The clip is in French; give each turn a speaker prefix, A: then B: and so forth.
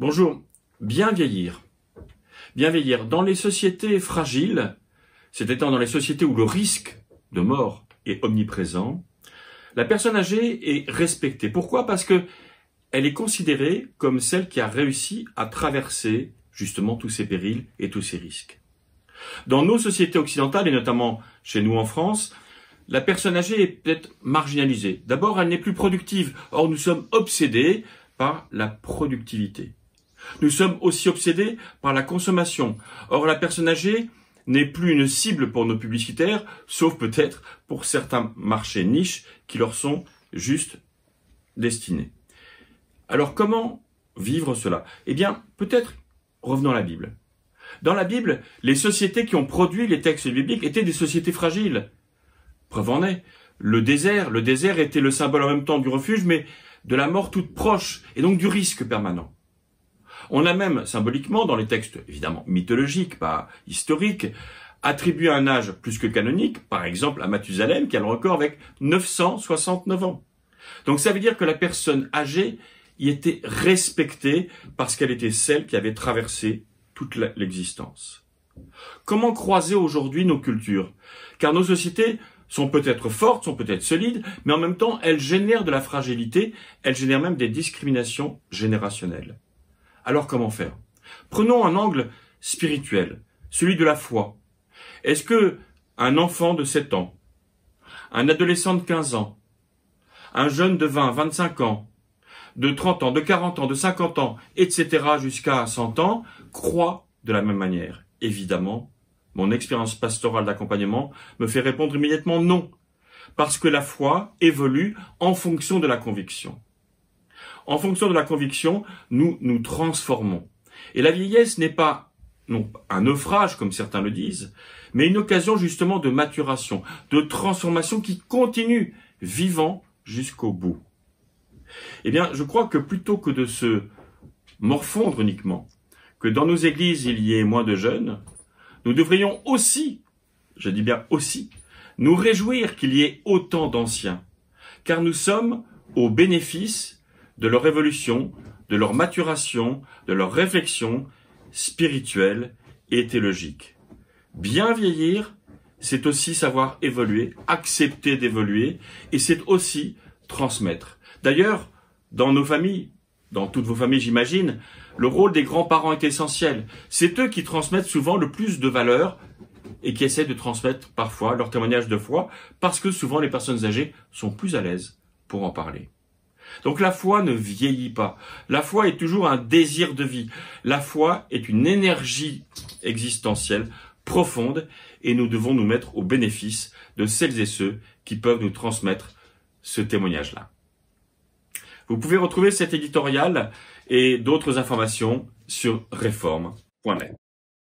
A: Bonjour. Bien vieillir. Bien vieillir. Dans les sociétés fragiles, c'est-à-dire dans les sociétés où le risque de mort est omniprésent, la personne âgée est respectée. Pourquoi Parce que elle est considérée comme celle qui a réussi à traverser justement tous ces périls et tous ces risques. Dans nos sociétés occidentales, et notamment chez nous en France, la personne âgée est peut-être marginalisée. D'abord, elle n'est plus productive. Or, nous sommes obsédés par la productivité. Nous sommes aussi obsédés par la consommation. Or, la personne âgée n'est plus une cible pour nos publicitaires, sauf peut-être pour certains marchés niches qui leur sont juste destinés. Alors comment vivre cela Eh bien, peut-être revenons à la Bible. Dans la Bible, les sociétés qui ont produit les textes bibliques étaient des sociétés fragiles. Preuve en est, le désert, le désert était le symbole en même temps du refuge, mais de la mort toute proche, et donc du risque permanent. On a même symboliquement dans les textes évidemment mythologiques, pas historiques, attribué un âge plus que canonique, par exemple à Mathusalem qui a le record avec 969 ans. Donc ça veut dire que la personne âgée y était respectée parce qu'elle était celle qui avait traversé toute l'existence. Comment croiser aujourd'hui nos cultures Car nos sociétés sont peut-être fortes, sont peut-être solides, mais en même temps, elles génèrent de la fragilité, elles génèrent même des discriminations générationnelles. Alors comment faire Prenons un angle spirituel, celui de la foi. Est-ce que un enfant de 7 ans, un adolescent de 15 ans, un jeune de 20, 25 ans, de 30 ans, de 40 ans, de 50 ans, etc. jusqu'à 100 ans, croit de la même manière Évidemment, mon expérience pastorale d'accompagnement me fait répondre immédiatement non, parce que la foi évolue en fonction de la conviction en fonction de la conviction, nous nous transformons. Et la vieillesse n'est pas non un naufrage comme certains le disent, mais une occasion justement de maturation, de transformation qui continue vivant jusqu'au bout. Eh bien, je crois que plutôt que de se morfondre uniquement, que dans nos églises il y ait moins de jeunes, nous devrions aussi, je dis bien aussi, nous réjouir qu'il y ait autant d'anciens, car nous sommes au bénéfice de leur évolution, de leur maturation, de leur réflexion spirituelle et théologique. Bien vieillir, c'est aussi savoir évoluer, accepter d'évoluer, et c'est aussi transmettre. D'ailleurs, dans nos familles, dans toutes vos familles j'imagine, le rôle des grands-parents est essentiel. C'est eux qui transmettent souvent le plus de valeurs et qui essaient de transmettre parfois leur témoignage de foi, parce que souvent les personnes âgées sont plus à l'aise pour en parler. Donc la foi ne vieillit pas. La foi est toujours un désir de vie. La foi est une énergie existentielle profonde et nous devons nous mettre au bénéfice de celles et ceux qui peuvent nous transmettre ce témoignage-là. Vous pouvez retrouver cet éditorial et d'autres informations sur réforme.net.